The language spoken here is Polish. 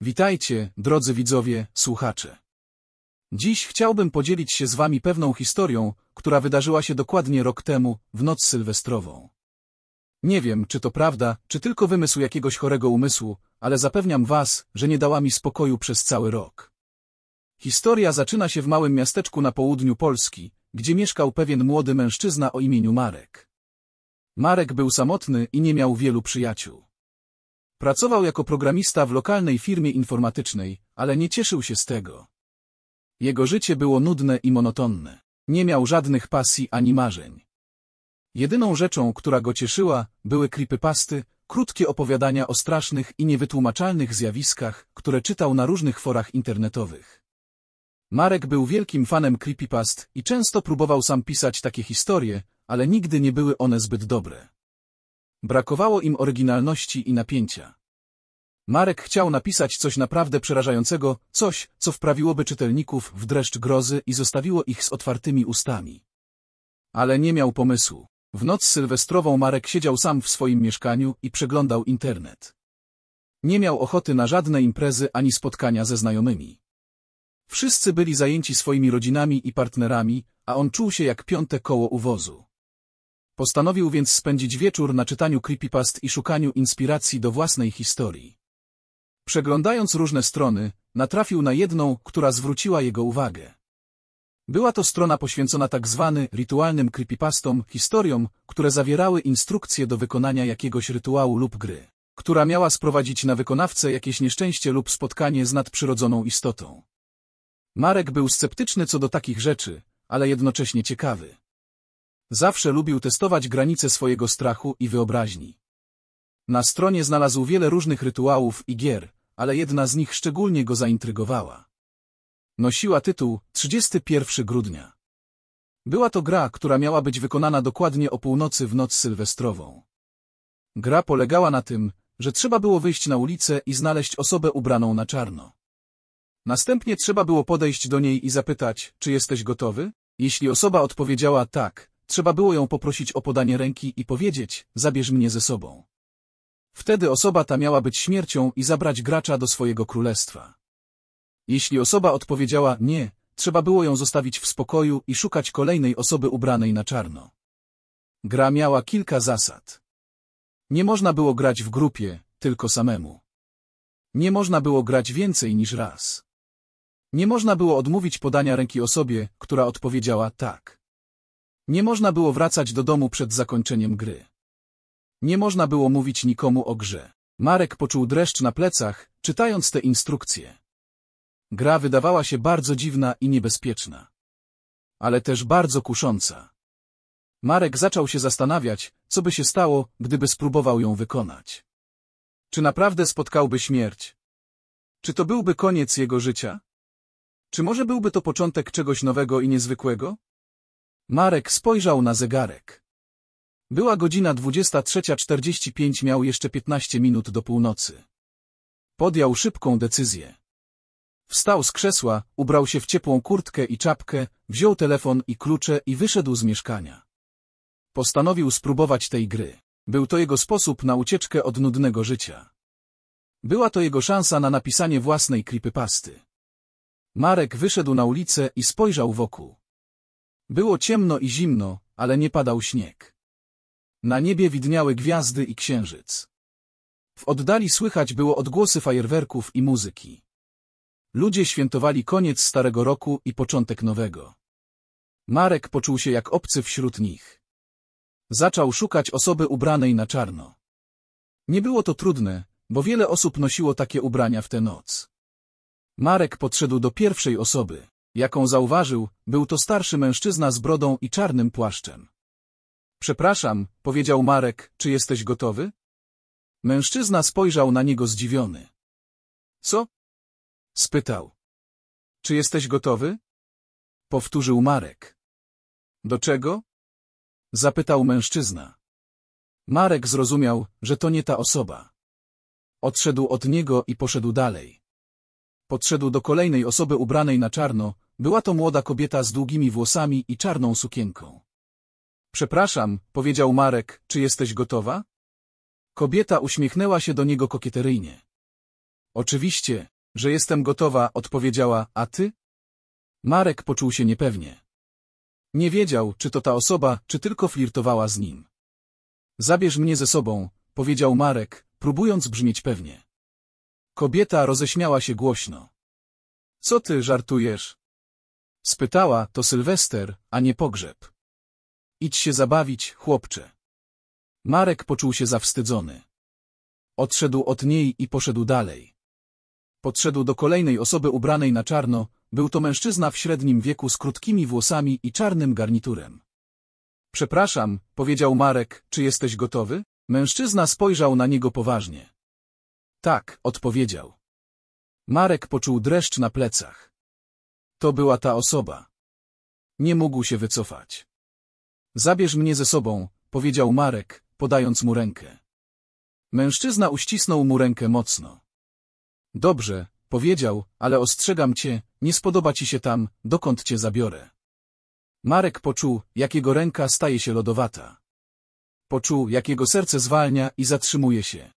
Witajcie, drodzy widzowie, słuchacze. Dziś chciałbym podzielić się z Wami pewną historią, która wydarzyła się dokładnie rok temu, w noc sylwestrową. Nie wiem, czy to prawda, czy tylko wymysł jakiegoś chorego umysłu, ale zapewniam Was, że nie dała mi spokoju przez cały rok. Historia zaczyna się w małym miasteczku na południu Polski, gdzie mieszkał pewien młody mężczyzna o imieniu Marek. Marek był samotny i nie miał wielu przyjaciół. Pracował jako programista w lokalnej firmie informatycznej, ale nie cieszył się z tego. Jego życie było nudne i monotonne. Nie miał żadnych pasji ani marzeń. Jedyną rzeczą, która go cieszyła, były creepypasty, krótkie opowiadania o strasznych i niewytłumaczalnych zjawiskach, które czytał na różnych forach internetowych. Marek był wielkim fanem creepypast i często próbował sam pisać takie historie, ale nigdy nie były one zbyt dobre. Brakowało im oryginalności i napięcia. Marek chciał napisać coś naprawdę przerażającego, coś, co wprawiłoby czytelników w dreszcz grozy i zostawiło ich z otwartymi ustami. Ale nie miał pomysłu. W noc sylwestrową Marek siedział sam w swoim mieszkaniu i przeglądał internet. Nie miał ochoty na żadne imprezy ani spotkania ze znajomymi. Wszyscy byli zajęci swoimi rodzinami i partnerami, a on czuł się jak piąte koło u wozu. Postanowił więc spędzić wieczór na czytaniu creepypast i szukaniu inspiracji do własnej historii. Przeglądając różne strony, natrafił na jedną, która zwróciła jego uwagę. Była to strona poświęcona tak zwany rytualnym creepypastom, historiom, które zawierały instrukcje do wykonania jakiegoś rytuału lub gry, która miała sprowadzić na wykonawcę jakieś nieszczęście lub spotkanie z nadprzyrodzoną istotą. Marek był sceptyczny co do takich rzeczy, ale jednocześnie ciekawy. Zawsze lubił testować granice swojego strachu i wyobraźni. Na stronie znalazł wiele różnych rytuałów i gier, ale jedna z nich szczególnie go zaintrygowała. Nosiła tytuł 31 grudnia. Była to gra, która miała być wykonana dokładnie o północy w noc sylwestrową. Gra polegała na tym, że trzeba było wyjść na ulicę i znaleźć osobę ubraną na czarno. Następnie trzeba było podejść do niej i zapytać, czy jesteś gotowy? Jeśli osoba odpowiedziała tak, Trzeba było ją poprosić o podanie ręki i powiedzieć, zabierz mnie ze sobą. Wtedy osoba ta miała być śmiercią i zabrać gracza do swojego królestwa. Jeśli osoba odpowiedziała nie, trzeba było ją zostawić w spokoju i szukać kolejnej osoby ubranej na czarno. Gra miała kilka zasad. Nie można było grać w grupie, tylko samemu. Nie można było grać więcej niż raz. Nie można było odmówić podania ręki osobie, która odpowiedziała tak. Nie można było wracać do domu przed zakończeniem gry. Nie można było mówić nikomu o grze. Marek poczuł dreszcz na plecach, czytając te instrukcje. Gra wydawała się bardzo dziwna i niebezpieczna. Ale też bardzo kusząca. Marek zaczął się zastanawiać, co by się stało, gdyby spróbował ją wykonać. Czy naprawdę spotkałby śmierć? Czy to byłby koniec jego życia? Czy może byłby to początek czegoś nowego i niezwykłego? Marek spojrzał na zegarek. Była godzina 23.45, miał jeszcze 15 minut do północy. Podjął szybką decyzję. Wstał z krzesła, ubrał się w ciepłą kurtkę i czapkę, wziął telefon i klucze i wyszedł z mieszkania. Postanowił spróbować tej gry. Był to jego sposób na ucieczkę od nudnego życia. Była to jego szansa na napisanie własnej pasty. Marek wyszedł na ulicę i spojrzał wokół. Było ciemno i zimno, ale nie padał śnieg. Na niebie widniały gwiazdy i księżyc. W oddali słychać było odgłosy fajerwerków i muzyki. Ludzie świętowali koniec starego roku i początek nowego. Marek poczuł się jak obcy wśród nich. Zaczął szukać osoby ubranej na czarno. Nie było to trudne, bo wiele osób nosiło takie ubrania w tę noc. Marek podszedł do pierwszej osoby jaką zauważył, był to starszy mężczyzna z brodą i czarnym płaszczem. Przepraszam, powiedział Marek, czy jesteś gotowy? Mężczyzna spojrzał na niego zdziwiony. Co? spytał. Czy jesteś gotowy? Powtórzył Marek. Do czego? Zapytał mężczyzna. Marek zrozumiał, że to nie ta osoba. Odszedł od niego i poszedł dalej. Podszedł do kolejnej osoby ubranej na czarno, była to młoda kobieta z długimi włosami i czarną sukienką. Przepraszam, powiedział Marek, czy jesteś gotowa? Kobieta uśmiechnęła się do niego kokieteryjnie. Oczywiście, że jestem gotowa, odpowiedziała, a ty? Marek poczuł się niepewnie. Nie wiedział, czy to ta osoba, czy tylko flirtowała z nim. Zabierz mnie ze sobą, powiedział Marek, próbując brzmieć pewnie. Kobieta roześmiała się głośno. Co ty żartujesz? Spytała, to Sylwester, a nie pogrzeb. Idź się zabawić, chłopcze. Marek poczuł się zawstydzony. Odszedł od niej i poszedł dalej. Podszedł do kolejnej osoby ubranej na czarno, był to mężczyzna w średnim wieku z krótkimi włosami i czarnym garniturem. Przepraszam, powiedział Marek, czy jesteś gotowy? Mężczyzna spojrzał na niego poważnie. Tak, odpowiedział. Marek poczuł dreszcz na plecach. To była ta osoba. Nie mógł się wycofać. Zabierz mnie ze sobą, powiedział Marek, podając mu rękę. Mężczyzna uścisnął mu rękę mocno. Dobrze, powiedział, ale ostrzegam cię, nie spodoba ci się tam, dokąd cię zabiorę. Marek poczuł, jak jego ręka staje się lodowata. Poczuł, jak jego serce zwalnia i zatrzymuje się.